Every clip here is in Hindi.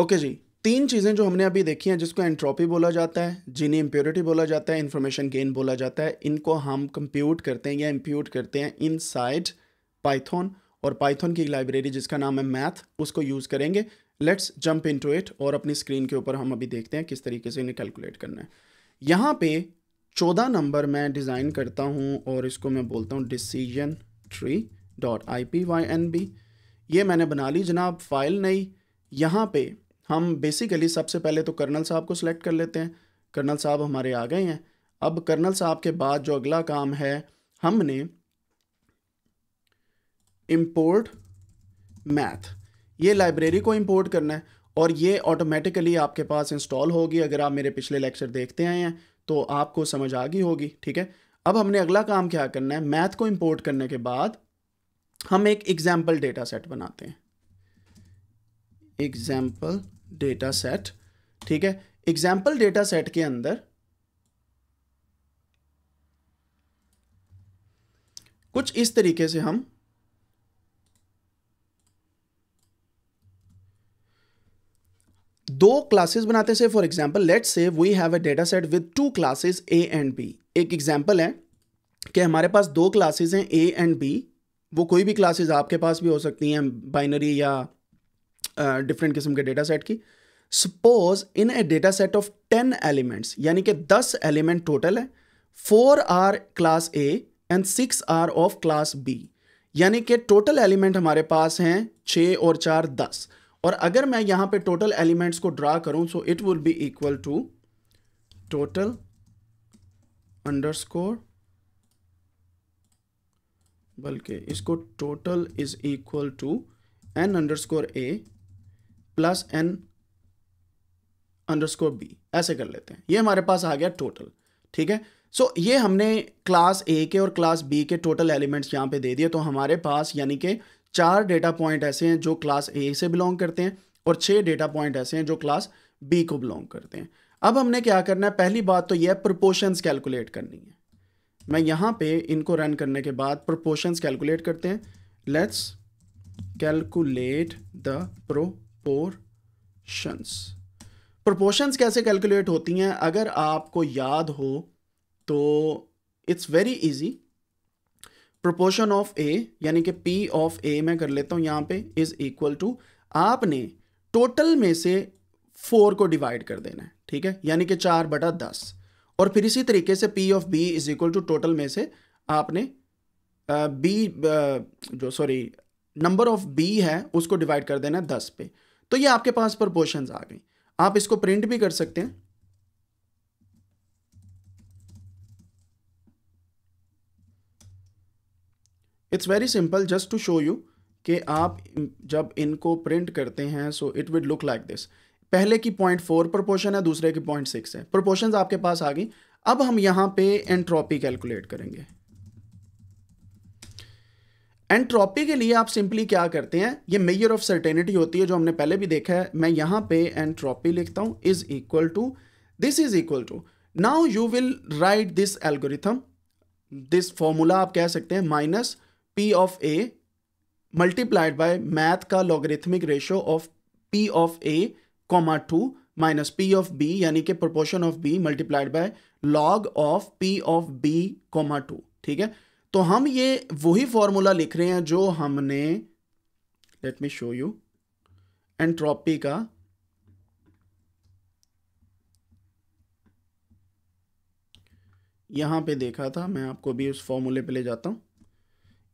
ओके जी तीन चीज़ें जो हमने अभी देखी हैं जिसको एंट्रोपी बोला जाता है जिन्हें इम्प्योरिटी बोला जाता है इन्फॉर्मेशन गेन बोला जाता है इनको हम कंप्यूट करते हैं या इम्प्यूट करते हैं इन साइड पाइथन और पाइथन की लाइब्रेरी जिसका नाम है मैथ उसको यूज़ करेंगे let's jump into it और अपनी स्क्रीन के ऊपर हम अभी देखते हैं किस तरीके से इन्हें कैलकुलेट करना है यहाँ पे चौदह नंबर मैं डिज़ाइन करता हूँ और इसको मैं बोलता हूँ decision tree dot I P Y N B ये मैंने बना ली जनाब फाइल नई यहाँ पे हम बेसिकली सबसे पहले तो कर्नल साहब को सिलेक्ट कर लेते हैं कर्नल साहब हमारे आ गए हैं अब कर्नल साहब के बाद जो अगला काम है हमने इम्पोर्ट मैथ ये लाइब्रेरी को इम्पोर्ट करना है और ये ऑटोमेटिकली आपके पास इंस्टॉल होगी अगर आप मेरे पिछले लेक्चर देखते आए हैं तो आपको समझ आ गई होगी ठीक है अब हमने अगला काम क्या करना है मैथ को इम्पोर्ट करने के बाद हम एक एग्जाम्पल डेटा सेट बनाते हैं एग्जाम्पल डेटा सेट ठीक है एग्जाम्पल डेटा सेट के अंदर कुछ इस तरीके से हम दो क्लासेस बनाते से for example let's say we have a data set with two classes A and B एक एग्जाम्पल है कि हमारे पास दो क्लासेस हैं ए एंड बी वो कोई भी क्लासेस आपके पास भी हो सकती हैं बाइनरी या डिफरेंट किस्म के डेटा सेट की suppose in a data set of ten elements यानी कि दस एलिमेंट टोटल है four are class A and six are of class B यानी कि टोटल एलिमेंट हमारे पास हैं छः और चार दस और अगर मैं यहाँ पे टोटल एलिमेंट्स को ड्रा करूँ so it will be equal to total underscore बल्कि इसको total is equal to N underscore A plus N underscore B ऐसे कर लेते हैं ये हमारे पास आ गया टोटल ठीक है सो so, ये हमने क्लास ए के और क्लास बी के टोटल एलिमेंट्स यहाँ पे दे दिए तो हमारे पास यानी कि चार डेटा पॉइंट ऐसे हैं जो क्लास ए से बिलोंग करते हैं और छः डेटा पॉइंट ऐसे हैं जो क्लास बी को बिलोंग करते हैं अब हमने क्या करना है पहली बात तो यह प्रपोशंस कैलकुलेट करनी है मैं यहाँ पे इनको रन करने के बाद प्रपोशंस कैलकुलेट करते हैं let's calculate the pro proportions proportions कैसे कैलकुलेट होती हैं अगर आपको याद हो तो it's very easy proportion of A यानी कि पी ऑफ ए मैं कर लेता हूं यहां पे इज इक्वल टू आपने टोटल में से फोर को डिवाइड कर देना है ठीक है यानी कि चार बटा दस और फिर इसी तरीके से P of B is equal to total में से आपने बी uh, uh, जो सॉरी नंबर ऑफ बी है उसको डिवाइड कर देना है दस पे तो ये आपके पास प्रपोर्शन आ गई आप इसको प्रिंट भी कर सकते हैं it's very simple just to show you कि आप जब इनको प्रिंट करते हैं so it will look like this पहले की पॉइंट फोर प्रपोर्शन है दूसरे की पॉइंट सिक्स है प्रपोर्शन आपके पास आ गई अब हम यहां पे एंट्रोपी कैलकुलेट करेंगे एंट्रोपी के लिए आप सिंपली क्या करते हैं ये मेयर ऑफ सर्टेनिटी होती है जो हमने पहले भी देखा है मैं यहां पे एंट्रोपी लिखता हूं is equal to this is equal to now you will write this algorithm this formula आप कह सकते हैं minus P of A multiplied by math का logarithmic ratio of P of A comma two minus P of B यानी कि proportion of B multiplied by log of P of B comma two ठीक है तो हम ये वही फॉर्मूला लिख रहे हैं जो हमने let me show you entropy का यहां पे देखा था मैं आपको भी उस फॉर्मूले पे ले जाता हूं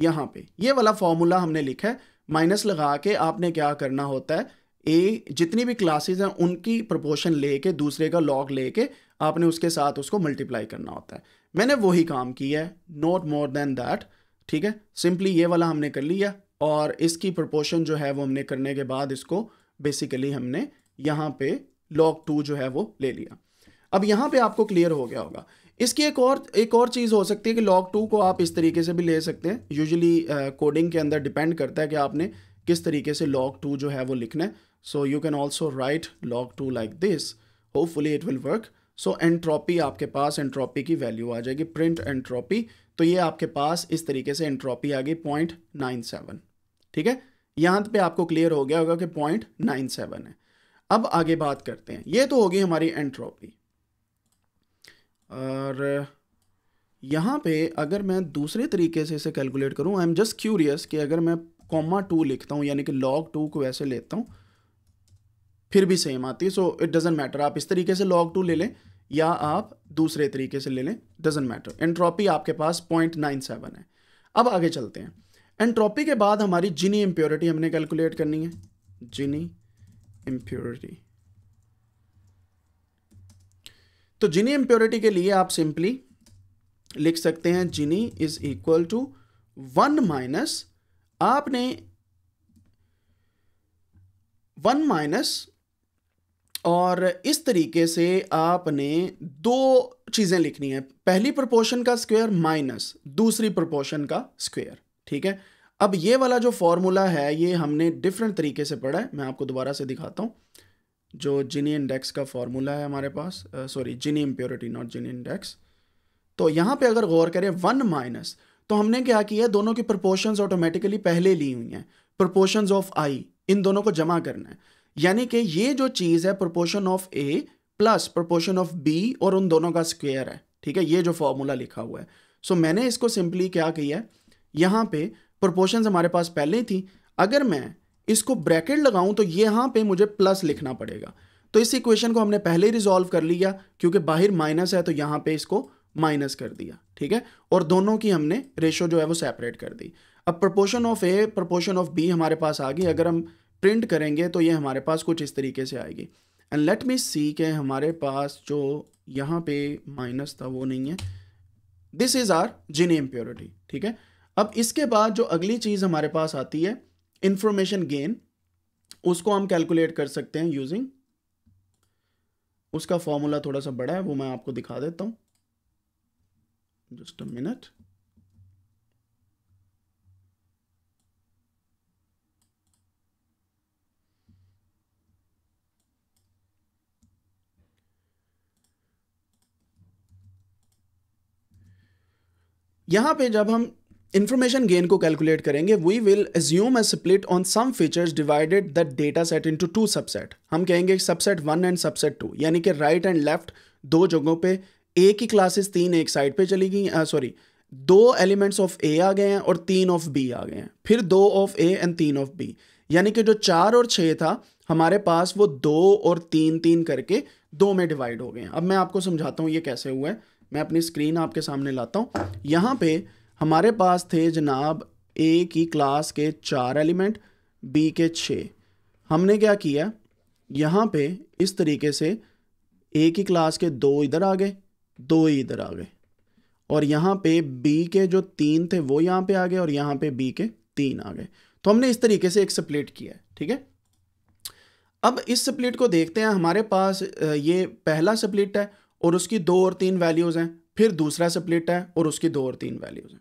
यहां पे ये वाला फॉर्मूला हमने लिखा है माइनस लगा के आपने क्या करना होता है ए जितनी भी क्लासेस हैं उनकी प्रपोर्शन लेके दूसरे का लॉग लेके आपने उसके साथ उसको मल्टीप्लाई करना होता है मैंने वही काम किया है नॉट मोर देन दैट ठीक है सिंपली ये वाला हमने कर लिया और इसकी प्रपोर्शन जो है वो हमने करने के बाद इसको बेसिकली हमने यहाँ पे लॉग टू जो है वो ले लिया अब यहाँ पे आपको क्लियर हो गया होगा इसकी एक और एक और चीज़ हो सकती है कि लॉग टू को आप इस तरीके से भी ले सकते हैं यूजली कोडिंग uh, के अंदर डिपेंड करता है कि आपने किस तरीके से लॉग टू जो है वो लिखना है so you can also write log two like this Hopefully it will work so entropy आपके पास एंट्रॉपी की वैल्यू आ जाएगी प्रिंट एंट्रॉपी तो ये आपके पास इस तरीके से एंट्रॉपी आ गई पॉइंट नाइन सेवन ठीक है यहाँ पे आपको क्लियर हो गया होगा कि पॉइंट नाइन सेवन है अब आगे बात करते हैं ये तो होगी हमारी एंट्रॉपी और यहाँ पे अगर मैं दूसरे तरीके से इसे कैलकुलेट करूँ आई एम जस्ट क्यूरियस कि अगर मैं कॉमा टू लिखता हूँ यानी कि लॉग टू को ऐसे लेता हूँ फिर भी सेम आती है सो इट डजेंट मैटर आप इस तरीके से लॉग टू ले लें या आप दूसरे तरीके से ले लें डजेंट मैटर एंट्रॉपी आपके पास पॉइंट नाइन सेवन है अब आगे चलते हैं एंट्रॉपी के बाद हमारी जिनी इम्प्योरिटी हमने कैलकुलेट करनी है जिनी इम्प्योरिटी तो जिनी इम्प्योरिटी के लिए आप सिंपली लिख सकते हैं Gini is equal to one minus आपने वन माइनस और इस तरीके से आपने दो चीज़ें लिखनी है पहली प्रपोर्शन का स्क्वायर माइनस दूसरी प्रपोर्शन का स्क्वायर ठीक है अब ये वाला जो फॉर्मूला है ये हमने डिफरेंट तरीके से पढ़ा है मैं आपको दोबारा से दिखाता हूँ जो जिनी इंडेक्स का फॉर्मूला है हमारे पास sorry Gini impurity not Gini index तो यहाँ पे अगर गौर करें वन माइनस तो हमने क्या किया दोनों की प्रपोर्शन ऑटोमेटिकली पहले ली हुई हैं प्रपोर्शन ऑफ आई इन दोनों को जमा करना है यानी कि ये जो चीज़ है proportion of A plus proportion of B और उन दोनों का स्क्वेयर है ठीक है ये जो फॉर्मूला लिखा हुआ है सो so, मैंने इसको सिंपली क्या किया है यहाँ पे प्रोपोर्शंस हमारे पास पहले ही थी अगर मैं इसको ब्रैकेट लगाऊं तो यहाँ पे मुझे प्लस लिखना पड़ेगा तो इस इक्वेशन को हमने पहले ही रिजोल्व कर लिया क्योंकि बाहर माइनस है तो यहाँ पे इसको माइनस कर दिया ठीक है और दोनों की हमने रेशो जो है वो सेपरेट कर दी अब proportion of A proportion of B हमारे पास आ गई अगर हम प्रिंट करेंगे तो ये हमारे पास कुछ इस तरीके से आएगी एंड लेट मी सी के हमारे पास जो यहाँ पे माइनस था वो नहीं है this is our Gini impurity ठीक है अब इसके बाद जो अगली चीज़ हमारे पास आती है इंफॉर्मेशन गेन उसको हम कैलकुलेट कर सकते हैं यूजिंग उसका फॉर्मूला थोड़ा सा बड़ा है वो मैं आपको दिखा देता हूँ जस्ट अ मिनट यहाँ पे जब हम इन्फॉर्मेशन गेन को कैलकुलेट करेंगे we will assume a split on some features divided that data set into two subset हम कहेंगे subset one and subset two यानी कि राइट एंड लेफ्ट दो जगहों पे ए की क्लासेस तीन एक साइड पे चली गई सॉरी दो एलिमेंट्स ऑफ ए आ गए हैं और तीन ऑफ बी आ गए हैं फिर दो ऑफ ए एंड तीन ऑफ बी यानी कि जो चार और छः था हमारे पास वो दो और तीन तीन करके दो में डिवाइड हो गए हैं अब मैं आपको समझाता हूँ ये कैसे हुआ है मैं अपनी स्क्रीन आपके सामने लाता हूँ यहाँ पे हमारे पास थे जनाब ए की क्लास के चार एलिमेंट बी के छः हमने क्या किया यहाँ पे इस तरीके से ए की क्लास के दो इधर आ गए दो ही इधर आ गए और यहाँ पे बी के जो तीन थे वो यहाँ पे आ गए और यहाँ पे बी के तीन आ गए तो हमने इस तरीके से एक सप्लेट किया है ठीक है अब इस सप्लेट को देखते हैं हमारे पास ये पहला सप्लेट है और उसकी दो और तीन वैल्यूज़ हैं फिर दूसरा स्प्लिट है और उसकी दो और तीन वैल्यूज़ हैं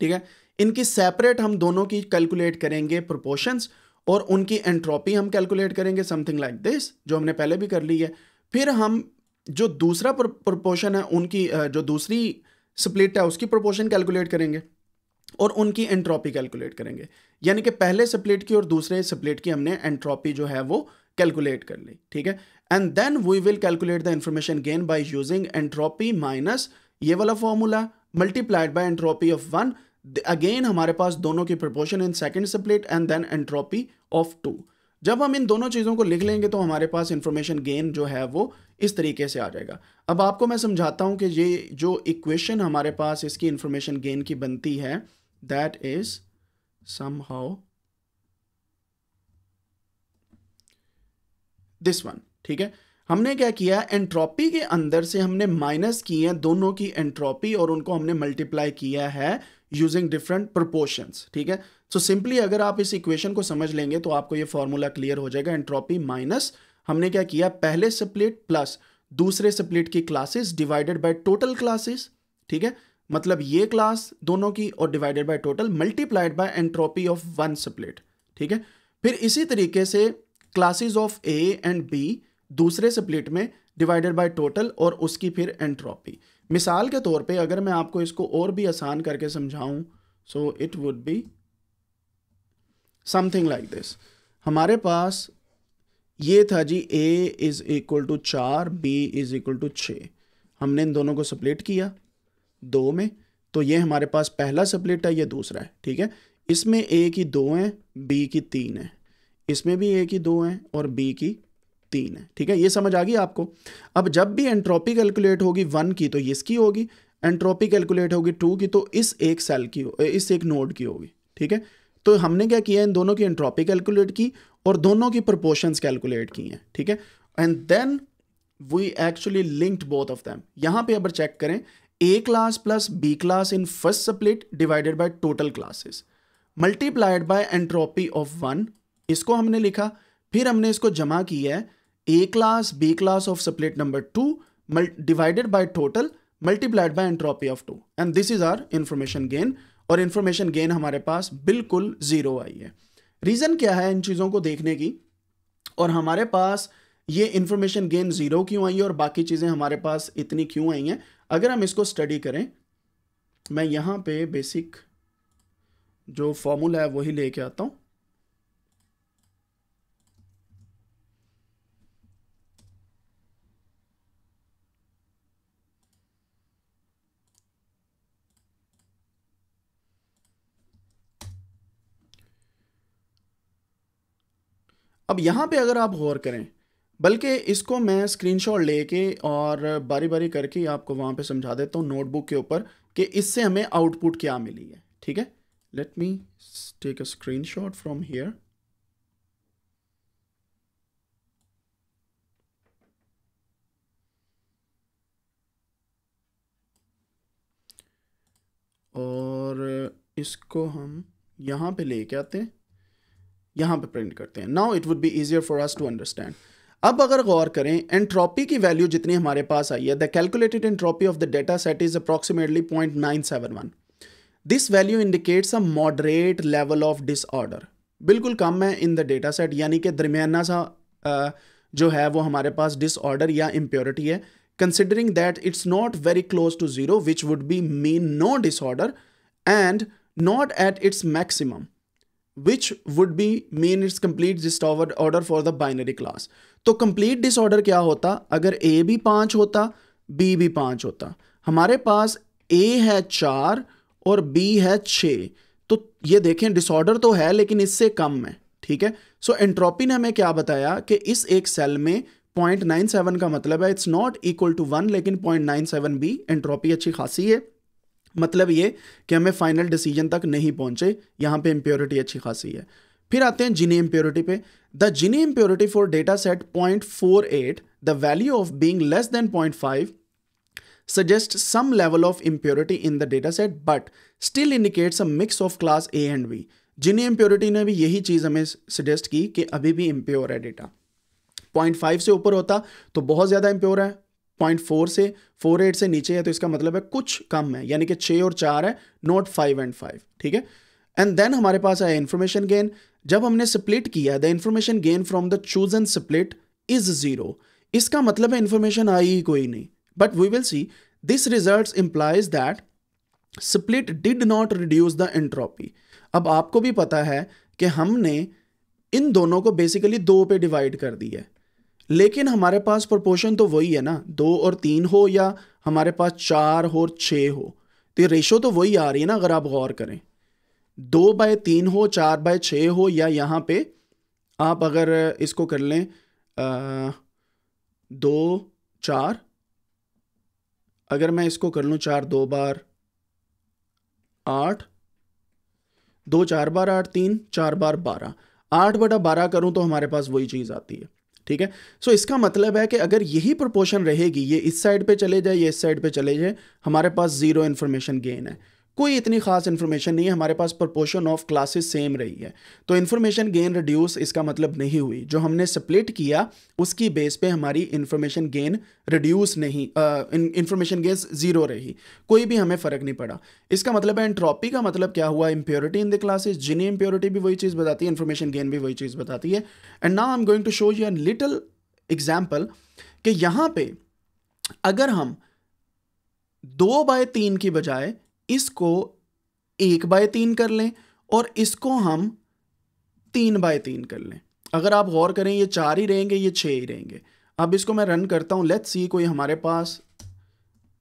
ठीक है इनकी सेपरेट हम दोनों की कैलकुलेट करेंगे प्रोपोर्शंस और उनकी एंट्रोपी हम कैलकुलेट करेंगे समथिंग लाइक दिस जो हमने पहले भी कर ली है फिर हम जो दूसरा प्रोपोर्शन है उनकी जो दूसरी स्प्लिट है उसकी प्रोपोर्शन कैलकुलेट करेंगे और उनकी एंट्रोपी कैलकुलेट करेंगे यानी कि पहले स्प्लिट की और दूसरे स्प्लिट की हमने एंट्रोपी जो है वो कैलकुलेट कर ली ठीक है and then we will calculate the information gain by using entropy minus ये वाला formula multiplied by entropy of one again हमारे पास दोनों की proportion in second split and then entropy of two जब हम इन दोनों चीज़ों को लिख लेंगे तो हमारे पास इंफॉर्मेशन गेन जो है वो इस तरीके से आ जाएगा अब आपको मैं समझाता हूँ कि ये जो इक्वेशन हमारे पास इसकी इंफॉर्मेशन गेन की बनती है that is somehow this one ठीक है हमने क्या किया एंट्रोपी के अंदर से हमने माइनस की है दोनों की एंट्रोपी और उनको हमने मल्टीप्लाई किया है यूजिंग डिफरेंट प्रोपोर्शंस ठीक है सो so सिंपली अगर आप इस इक्वेशन को समझ लेंगे तो आपको ये फॉर्मूला क्लियर हो जाएगा एंट्रोपी माइनस हमने क्या किया पहले सप्लिट प्लस दूसरे सप्लिट की classes divided by total classes ठीक है मतलब ये क्लास दोनों की और divided by total multiplied by entropy of one split ठीक है फिर इसी तरीके से classes of A and B दूसरे स्प्लिट में डिवाइडेड बाय टोटल और उसकी फिर एंट्रोपी मिसाल के तौर पे अगर मैं आपको इसको और भी आसान करके समझाऊं so it would be something like this हमारे पास ये था जी ए इज़ इक्वल टू चार बी इज़ इक्वल टू छ हमने इन दोनों को सप्लिट किया दो में तो ये हमारे पास पहला सप्लिट है ये दूसरा है ठीक है इसमें ए की दो हैं बी की तीन है इसमें भी ए की दो हैं और बी की तीन है ठीक है ये समझ आ गई आपको अब जब भी एंट्रोपी कैलकुलेट होगी वन की तो इसकी होगी एंट्रोपी कैलकुलेट होगी टू की तो इस एक सेल की हो इस एक नोड की होगी ठीक है तो हमने क्या किया इन दोनों की एंट्रोपी कैलकुलेट की और दोनों की प्रपोर्शंस कैलकुलेट की हैं ठीक है and then we actually linked both of them यहाँ पे अगर चेक करें A class plus B class in first split divided by total classes multiplied by entropy of one इसको हमने लिखा फिर हमने इसको जमा किया है A class B class of split number two divided by total multiplied by entropy of two and this is our information gain और इंफॉर्मेशन गेन हमारे पास बिल्कुल जीरो आई है रीज़न क्या है इन चीज़ों को देखने की और हमारे पास ये इंफॉर्मेशन गेन ज़ीरो क्यों आई है और बाकी चीज़ें हमारे पास इतनी क्यों आई हैं अगर हम इसको स्टडी करें मैं यहाँ पे बेसिक जो फॉर्मूला है वही लेके आता हूँ अब यहाँ पे अगर आप गौर करें बल्कि इसको मैं स्क्रीनशॉट लेके और बारी बारी करके आपको वहाँ पे समझा देता हूँ नोटबुक के ऊपर कि इससे हमें आउटपुट क्या मिली है ठीक है let me take a screenshot from here और इसको हम यहाँ पे लेके आते हैं यहाँ पे प्रिंट करते हैं now it would be easier for us to understand अब अगर गौर करें एंट्रॉपी की वैल्यू जितनी हमारे पास आई है the calculated entropy of the data set is approximately point nine seven one this value indicates a moderate level of disorder बिल्कुल कम है इन द डेटा सेट यानी कि दरमियाना सा जो है वो हमारे पास डिसऑर्डर या इम्प्योरिटी है considering that it's not very close to zero which would be mean no disorder and not at its maximum which would be mean it's complete disorder order for the binary class तो कंप्लीट डिसऑर्डर क्या होता अगर ए भी पाँच होता बी भी पाँच होता हमारे पास ए है चार और बी है छः तो ये देखें डिसऑर्डर तो है लेकिन इससे कम है ठीक है सो so, एंट्रोपी ने हमें क्या बताया कि इस एक सेल में 0.97 का मतलब है it's not equal to one लेकिन 0.97 भी एंट्रोपी अच्छी खासी है मतलब ये कि हमें फाइनल डिसीजन तक नहीं पहुंचे यहाँ पे इम्प्योरिटी अच्छी खासी है फिर आते हैं जिनी इम्प्योरिटी पे the Gini impurity for data set point four eight the value of being less than point five suggest some level of impurity in the data set but still indicates a mix of class A and B Gini impurity ने भी यही चीज़ हमें सजेस्ट की कि अभी भी इम्प्योर है डेटा 0.5 से ऊपर होता तो बहुत ज़्यादा इम्प्योर है पॉइंट फोर से फोर एट से नीचे है तो इसका मतलब है कुछ कम है यानी कि छः और चार है नॉट फाइव एंड फाइव ठीक है एंड देन हमारे पास आया इन्फॉर्मेशन गेन जब हमने स्प्लिट किया the information gain from the choose and split is zero इसका मतलब है इन्फॉर्मेशन आई ही कोई नहीं but we will see this result implies that split did not reduce the entropy अब आपको भी पता है कि हमने इन दोनों को बेसिकली दो पे डिवाइड कर दिया है लेकिन हमारे पास प्रपोर्शन तो वही है ना दो और तीन हो या हमारे पास चार हो और छः हो तो ये रेशो तो वही आ रही है ना अगर आप गौर करें दो बाय तीन हो चार बाय छः हो या यहाँ पे आप अगर इसको कर लें आ, दो चार अगर मैं इसको कर लूँ चार दो बार आठ दो चार बार आठ तीन चार बार बारह आठ बटा बारह करूँ तो हमारे पास वही चीज़ आती है ठीक है सो so, इसका मतलब है कि अगर यही प्रोपोर्शन रहेगी ये इस साइड पे चले जाए ये इस साइड पे चले जाए हमारे पास ज़ीरो इन्फॉर्मेशन गेन है कोई इतनी खास इन्फॉर्मेशन नहीं है हमारे पास प्रपोर्शन ऑफ क्लासेस सेम रही है तो इन्फॉर्मेशन गेन रिड्यूस इसका मतलब नहीं हुई जो हमने स्प्लिट किया उसकी बेस पे हमारी इन्फॉर्मेशन गेन रिड्यूस नहीं इन्फॉर्मेशन गेन जीरो रही कोई भी हमें फ़र्क नहीं पड़ा इसका मतलब है एंट्रॉपी का मतलब क्या हुआ इम्प्योरिटी इन द क्लासेज जिन्हें इम्प्योरिटी भी वही चीज़ बताती है इन्फॉर्मेशन गेन भी वही चीज़ बताती है and now I am going to show you little example कि यहाँ पे अगर हम दो बाय तीन की बजाय इसको एक बाय तीन कर लें और इसको हम तीन बाय तीन कर लें अगर आप गौर करें ये चार ही रहेंगे ये छः ही रहेंगे अब इसको मैं रन करता हूँ लेट्स सी कोई हमारे पास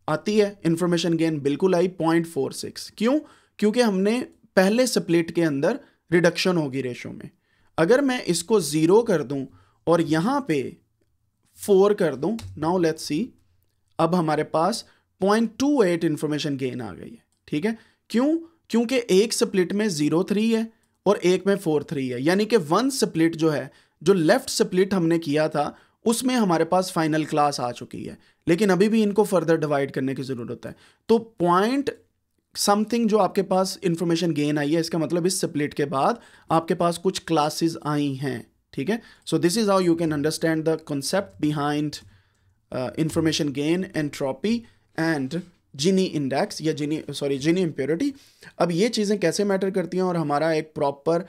आती है इन्फॉर्मेशन गेन बिल्कुल आई पॉइंट फोर सिक्स क्यों क्योंकि हमने पहले स्प्लिट के अंदर रिडक्शन होगी रेशो में अगर मैं इसको ज़ीरो कर दूँ और यहाँ पे फोर कर दूँ नाउ लेट्स सी अब हमारे पास point two eight information gain आ गई है ठीक है क्यों क्योंकि एक स्प्लिट में जीरो थ्री है और एक में फोर थ्री है यानी कि वन स्प्लिट जो है जो लेफ्ट स्प्लिट हमने किया था उसमें हमारे पास फाइनल क्लास आ चुकी है लेकिन अभी भी इनको फर्दर डिवाइड करने की ज़रूरत है तो पॉइंट समथिंग जो आपके पास इंफॉर्मेशन गेन आई है इसका मतलब इस स्प्लिट के बाद आपके पास कुछ क्लासेस आई हैं ठीक है so this is how you can understand the concept behind information gain entropy and Gini index या जिनी सॉरी जिनी इम्प्योरिटी अब ये चीज़ें कैसे मैटर करती हैं और हमारा एक प्रॉपर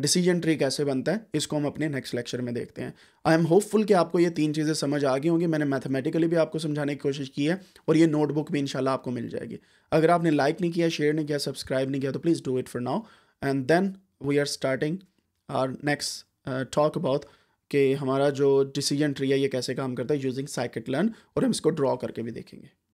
डिसीजन ट्री कैसे बनता है इसको हम अपने नेक्स्ट लेक्चर में देखते हैं आई एम होपफुल कि आपको ये तीन चीज़ें समझ आ गई होंगी मैंने मैथमेटिकली भी आपको समझाने की कोशिश की है और ये नोटबुक भी इंशाल्लाह आपको मिल जाएगी अगर आपने लाइक नहीं किया शेयर नहीं किया सब्सक्राइब नहीं किया तो please do it for now and then we are starting our next talk about कि हमारा जो डिसीजन ट्री है ये कैसे काम करता है यूजिंग साइकिट लर्न और हम इसको ड्रॉ करके भी देखेंगे